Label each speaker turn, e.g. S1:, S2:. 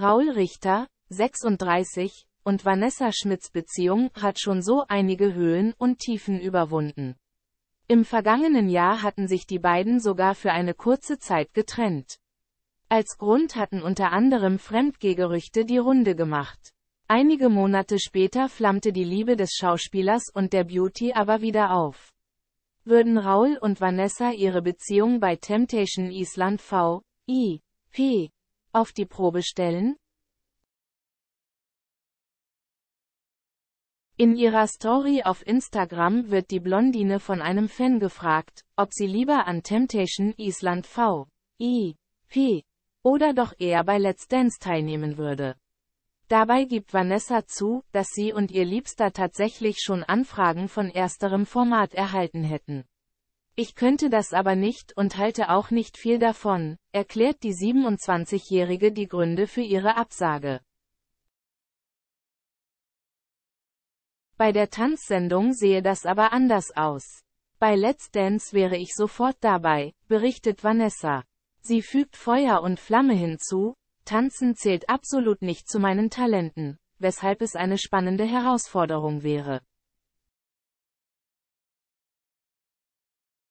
S1: Raul Richter, 36, und Vanessa Schmidts Beziehung hat schon so einige Höhen und Tiefen überwunden. Im vergangenen Jahr hatten sich die beiden sogar für eine kurze Zeit getrennt. Als Grund hatten unter anderem Fremdgehgerüchte die Runde gemacht. Einige Monate später flammte die Liebe des Schauspielers und der Beauty aber wieder auf. Würden Raul und Vanessa ihre Beziehung bei Temptation Island V. I. P auf die Probe stellen? In ihrer Story auf Instagram wird die Blondine von einem Fan gefragt, ob sie lieber an Temptation Island V. I. P. oder doch eher bei Let's Dance teilnehmen würde. Dabei gibt Vanessa zu, dass sie und ihr Liebster tatsächlich schon Anfragen von ersterem Format erhalten hätten. Ich könnte das aber nicht und halte auch nicht viel davon, erklärt die 27-Jährige die Gründe für ihre Absage. Bei der Tanzsendung sehe das aber anders aus. Bei Let's Dance wäre ich sofort dabei, berichtet Vanessa. Sie fügt Feuer und Flamme hinzu, Tanzen zählt absolut nicht zu meinen Talenten, weshalb es eine spannende Herausforderung wäre.